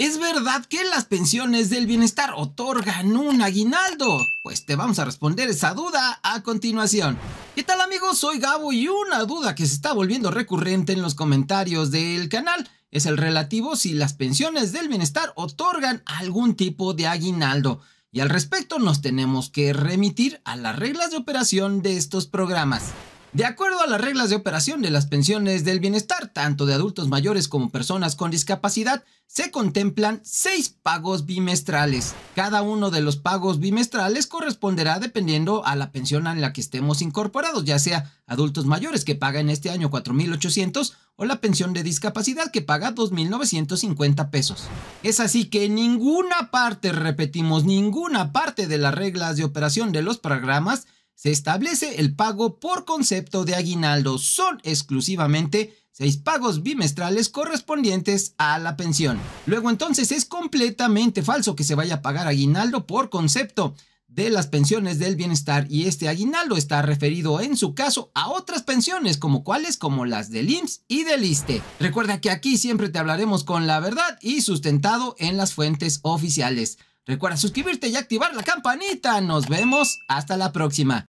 ¿Es verdad que las pensiones del bienestar otorgan un aguinaldo? Pues te vamos a responder esa duda a continuación. ¿Qué tal amigos? Soy Gabo y una duda que se está volviendo recurrente en los comentarios del canal es el relativo si las pensiones del bienestar otorgan algún tipo de aguinaldo. Y al respecto nos tenemos que remitir a las reglas de operación de estos programas. De acuerdo a las reglas de operación de las pensiones del bienestar, tanto de adultos mayores como personas con discapacidad, se contemplan seis pagos bimestrales. Cada uno de los pagos bimestrales corresponderá dependiendo a la pensión en la que estemos incorporados, ya sea adultos mayores que pagan este año 4.800 o la pensión de discapacidad que paga 2.950 pesos. Es así que ninguna parte, repetimos, ninguna parte de las reglas de operación de los programas se establece el pago por concepto de aguinaldo. Son exclusivamente seis pagos bimestrales correspondientes a la pensión. Luego entonces es completamente falso que se vaya a pagar aguinaldo por concepto de las pensiones del bienestar y este aguinaldo está referido en su caso a otras pensiones como cuáles como las del IMSS y del ISTE. Recuerda que aquí siempre te hablaremos con la verdad y sustentado en las fuentes oficiales. Recuerda suscribirte y activar la campanita. Nos vemos hasta la próxima.